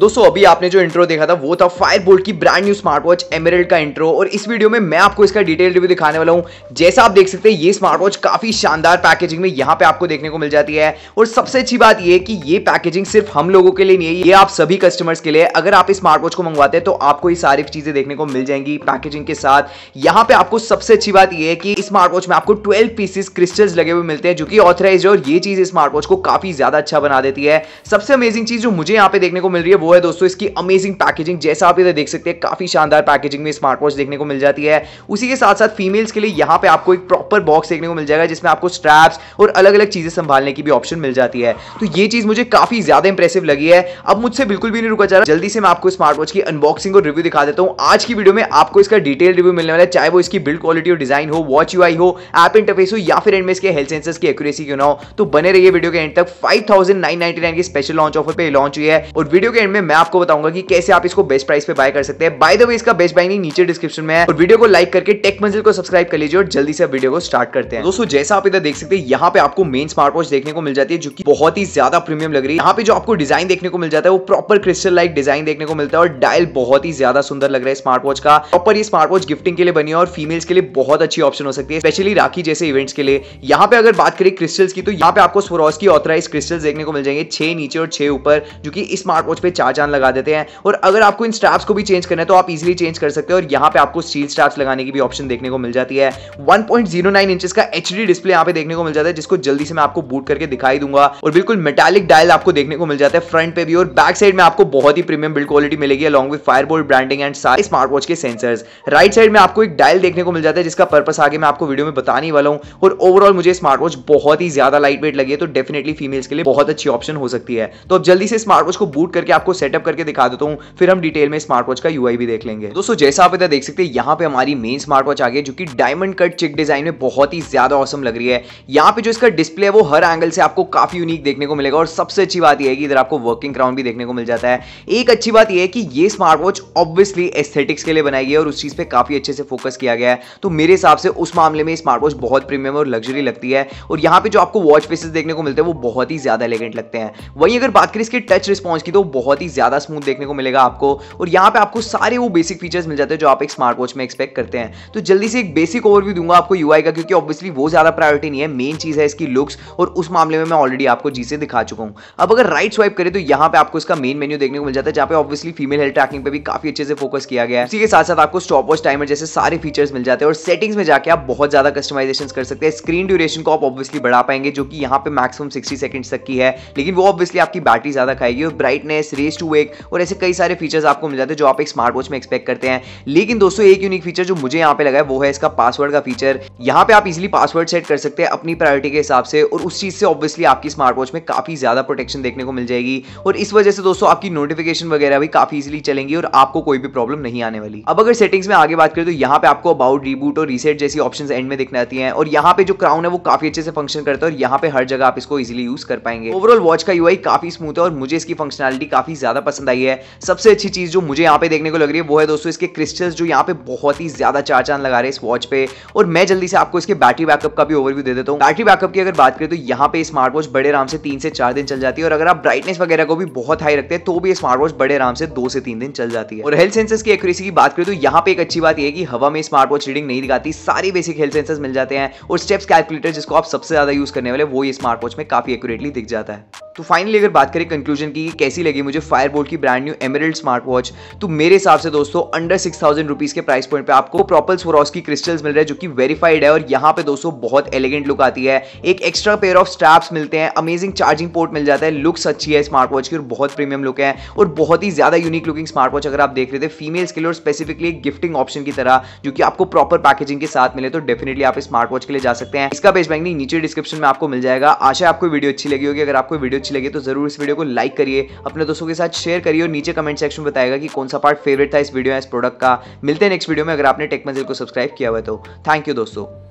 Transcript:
दोस्तों अभी आपने जो इंट्रो देखा था वो था फायर बोल्ट की brand new smart watch Emerald का इंट्रो और इस वीडियो में मैं आपको इसका डिटेल रिव्यू दिखाने वाला हूँ जैसा आप देख सकते हैं ये स्मार्ट वॉच काफी शानदार पैकेजिंग में यहाँ पे आपको देखने को मिल जाती है और सबसे अच्छी बात यह कि ये पैकेजिंग सिर्फ हम लोगों के लिए नहीं है ये आप सभी कस्टमर्स के लिए अगर आप स्मार्ट वॉच को मंगवाते हैं तो आपको ये सारी चीजें देखने को मिल जाएंगी पैकेजिंग के साथ यहाँ पे आपको सबसे अच्छी बात यह है कि स्मार्ट वॉच में आपको ट्वेल्व पीसेस क्रिस्टल्स लगे हुए मिलते हैं जो कि ऑथराइज है और ये चीज स्मार्ट वॉच को काफी ज्यादा अच्छा बना देती है सबसे अमेजिंग चीज जो मुझे यहाँ पे देखने को मिल रही है वो वो है दोस्तों इसकी अमेजिंग पैकेजिंग जैसा आप इधर देख सकते हैं काफ़ी शानदार पैकेजिंग में स्मार्ट वॉच देखने को मिल जाती है उसी के साथ साथ फीमेल्स के लिए यहाँ पे आपको एक प्रॉपर बॉक्स देखने को मिल जाएगा जिसमें आपको स्ट्रैप्स और अलग अलग चीज़ें संभालने की भी ऑप्शन मिल जाती है तो ये चीज़ मुझे काफ़ी ज़्यादा इंप्रेसिव लगी है अब मुझसे बिल्कुल भी नहीं रुका जा रहा जल्दी से मैं आपको स्मार्ट वॉच की अनबॉक्सिंग और रिव्यू दिखा देता हूँ आज की वीडियो में आपको इसका डिटेल रिव्यू मिलने वाला है चाहे वो इसकी बिल्ड क्वालिटी और डिज़ाइन हो वॉच यू हो एप इंटरफेस हो या फिर एंड में इसके हेल्थ सेंसर्स की एक्यूरेसी क्यों ना हो तो बने रहिए वीडियो के एंड तक फाइव की स्पेशल लॉन्च ऑफर पर लॉन्च हुई है और वीडियो के एंड में में मैं आपको बताऊंगा कि कैसे आप इसको बेस्ट प्राइस पे बाय कर सकते हैं बाय द वे इसका बेस्ट बाइंग नीचे डिस्क्रिप्शन में है और वीडियो को लाइक करके टेक मंजिल को सब्सक्राइब कर लीजिए और जल्दी से वीडियो को स्टार्ट करते हैं दोस्तों जैसा आप इधर देख सकते हैं यहाँ पे आपको मेन स्मार्ट वॉच देखने को मिल जाती है जो की बहुत ही ज्यादा प्रीमियम लग रही है यहाँ पे जो आपको डिजाइन देखने को मिल जाता है वो प्रॉपर क्रिस्टल लाइक डिजाइन देखने को मिलता है और डायल बहुत ही ज्यादा सुंदर लग रहा है स्मार्ट वॉच का प्रॉपर ये स्मार्ट वॉच गिफ्टिंग के लिए बनी है और फीमेल्स के लिए बहुत अच्छी ऑप्शन हो सकती है स्पेशली राखी जैसे इवेंट्स के लिए यहाँ पे अगर बात करें क्रिस्टल्स की तो यहाँ पे आपको स्वरोज की ऑथराइज क्रिस्टल्स देखने को मिल जाएंगे छह नीचे और छह ऊपर जो कि स्मार्ट वॉच पे चार चार चांद लगा देते हैं और अगर आपको इन स्टार्स को भी चेंज करना है तो आप इजिली चेंज कर सकते हो और यहाँ पे आपको स्टील स्टार्स लगाने की भी ऑप्शन देखने को मिल जाती है 1.09 पॉइंट का एच डिस्प्ले यहाँ पे देखने को मिल जाता है जिसको जल्दी से मैं आपको बूट करके दिखाई दूंगा और बिल्कुल मेटालिक डायल आपको देखने को मिल जाता है फ्रंट पे भी और बैक साइड में आपको बहुत ही प्रीमियम बिल्ड क्वालिटी मिलेगी along with Fireboltt branding and सारे स्मार्ट वॉच के सेंसर राइट साइड में आपको एक डायल देखने को मिल जाता है जिसका पर्पस आगे मैं आपको वीडियो में बताने वाला हूँ और ओवरऑल मुझे स्मार्ट वॉच बहुत ही ज्यादा लाइट वेट लगी है तो डेफिनेटली फीमेल्स के लिए बहुत अच्छी ऑप्शन हो सकती है तो अब जल्दी से स्मार्ट वॉच को बूट करके आपको सेटअप करके दिखा देता हूँ फिर हम डिटेल में स्मार्ट वॉच का यू भी देख लेंगे दोस्तों जैसा आप इधर देख सकते हैं यहाँ पे हमारी मेन स्मार्ट वॉच आ गई जो कि डायमंड कट चिक डिजाइन में बहुत ही ज्यादा औसम लग रही है यहाँ पे जो इसका डिस्प्ले है वो हर एंगल से आपको काफी यूनिक देखने को मिलेगा और सबसे अच्छी बात यह है कि इधर आपको वर्किंग क्राउन भी देखने को मिल जाता है एक अच्छी बात यह है कि ये स्मार्ट वॉच ऑब्वियसली एस्थेटिक्स के लिए बनाई गई है और उस चीज पे काफी अच्छे से फोकस किया गया है तो मेरे हिसाब से उस मामले में स्मार्ट वॉच बहुत प्रीमियम और लग्जरी लगती है और यहाँ पे जो आपको वॉच फेसेस देखने को मिलते हैं वो बहुत ही ज्यादा एलिगेंट लगते हैं वहीं अगर बात करें इसके टच रिस्पॉन्स की तो बहुत बहुत ही ज़्यादा स्मूथ देखने को मिलेगा आपको और यहाँ पे आपको सारे वो बेसिक फीचर्स मिल जाते हैं जो आप एक स्मार्ट वॉच में एक्सपेक्ट करते हैं तो जल्दी से एक बेसिक ओवरव्यू दूंगा आपको यूआई का क्योंकि ऑब्वियसली वो ज़्यादा प्रायोरिटी नहीं है मेन चीज़ है इसकी लुक्स और उस मामले में मैं ऑलरेडी आपको जी से दिखा चुका हूँ अब अगर राइट स्वाइप करें तो यहाँ पे आपको इसका मेन मेन्यू देखने को मिल जाता है जहाँ पे ऑब्वियसली फीमेल हेल्थ ट्रैकिंग पे भी काफी अच्छे से फोकस किया गया है इसी के साथ साथ आपको स्टॉप वॉच टाइमर जैसे सारे फीचर्स मिल जाते हैं और सेटिंग्स में जाके आप बहुत ज्यादा कस्टमाइजेशन कर सकते हैं स्क्रीन ड्यूरेशन को आप ऑब्वियसली बढ़ा पाएंगे जो कि यहाँ पे मैक्सिमम सिक्सटी सेकंड तक की है लेकिन वो ऑब्वियसली आपकी बैटरी ज्यादा खाएगी और ब्राइटनेस रे फेस टू वेक और ऐसे कई सारे फीचर्स आपको मिल जाते हैं जो आप एक स्मार्ट वॉच में एक्सपेक्ट करते हैं लेकिन दोस्तों एक यूनिक फीचर जो मुझे यहाँ पे लगा है वो है इसका पासवर्ड का फीचर यहाँ पे आप इजिली पासवर्ड सेट कर सकते हैं अपनी प्रायोरिटी के हिसाब से और उस चीज से ऑब्वियसली आपकी स्मार्ट वॉच में काफी ज्यादा प्रोटेक्शन देखने को मिल जाएगी और इस वजह से दोस्तों आपकी नोटिफिकेशन वगैरह भी काफी इजिली चलेंगी और आपको कोई भी प्रॉब्लम नहीं आने वाली अब अगर सेटिंग्स में आगे बात करें तो यहाँ पे आपको अबाउट रिबूट और रीसेट जैसी ऑप्शन एंड में दिखने आती है और यहाँ पे जो क्राउन है वो काफी अच्छे से फंक्शन करता है और यहाँ पे हर जगह आप इसको इजिली यूज कर पाएंगे ओवरऑल वॉच का यूआई काफी स्मूथ है और मुझे इसकी फंक्शनलिटी काफी ज़्यादा पसंद आई है सबसे अच्छी चीज़ जो मुझे यहाँ पे देखने को लग रही है वो है दोस्तों इसके क्रिस्टल्स जो यहाँ पे बहुत ही ज़्यादा चार चांद लगा रहे हैं इस वॉच पे और मैं जल्दी से आपको इसके बैटरी बैकअप का भी ओवरव्यू दे देता हूँ बैटरी बैकअप की अगर बात करें तो यहाँ पे स्मार्ट वॉच बड़े आराम से तीन से चार दिन चल जाती है और अगर आप ब्राइटनेस वगैरह को भी बहुत हाई रखते हैं तो भी स्मार्ट वॉच बड़े आराम से दो से तीन दिन चल जाती है और हेल्थ सेंसर्स की एक्यूरेसी की बात करें तो यहाँ पे एक अच्छी बात यह है कि हवा में स्मार्ट वॉच रीडिंग नहीं दिखाती सारी बेसिक हेल्थ सेंसर्स मिल जाते हैं और स्टेप्स कैलकुलेटर जिसको आप सबसे ज्यादा यूज करने वाले वो ये स्मार्ट वॉच में काफी एक्यूरेटली दिख जाता है तो फाइनली अगर बात करें कंक्लूजन की कैसी लगी मुझे फायरबोल्ट की brand new Emerald smart watch तो मेरे हिसाब से दोस्तों अंडर सिक्स थाउजेंड रुपीज के प्राइस पॉइंट पे आपको प्रॉपर स्वरॉस की क्रिस्टल्स मिल रहे हैं जो कि वेरीफाइड है और यहाँ पे दोस्तों बहुत एलिगेंट लुक आती है एक एक्स्ट्रा पेयर ऑफ स्ट्रैप्स मिलते हैं अमेजिंग चार्जिंग पोर्ट मिल जाता है लुक्स अच्छी है स्मार्ट वॉच की और बहुत प्रीमियम लुक है और बहुत ही ज्यादा यूनिक लुकिंग स्मार्ट वॉच अगर आप देख रहे थे फीमेल्स के लिए और स्पेसिफिकली गिफ्टिंग ऑप्शन की तरह जो कि आपको प्रॉपर पैकेजिंग के साथ मिले तो डेफिनेटली आप स्मार्ट वॉच के लिए जा सकते हैं इसका बेस्ट बैंक नीचे डिस्क्रिप्शन में आपको मिल जाएगा आशा आपको वीडियो अच्छी लगी होगी अगर आपको वीडियो अच्छी लगी तो जरूर इस वीडियो को लाइक करिए अपने दोस्तों के साथ शेयर करिए और नीचे कमेंट सेक्शन में बताएगा कि कौन सा पार्ट फेवरेट था इस वीडियो में इस प्रोडक्ट का मिलते हैं नेक्स्ट वीडियो में अगर आपने टेक मंजिल को सब्सक्राइब किया हुआ तो थैंक यू दोस्तों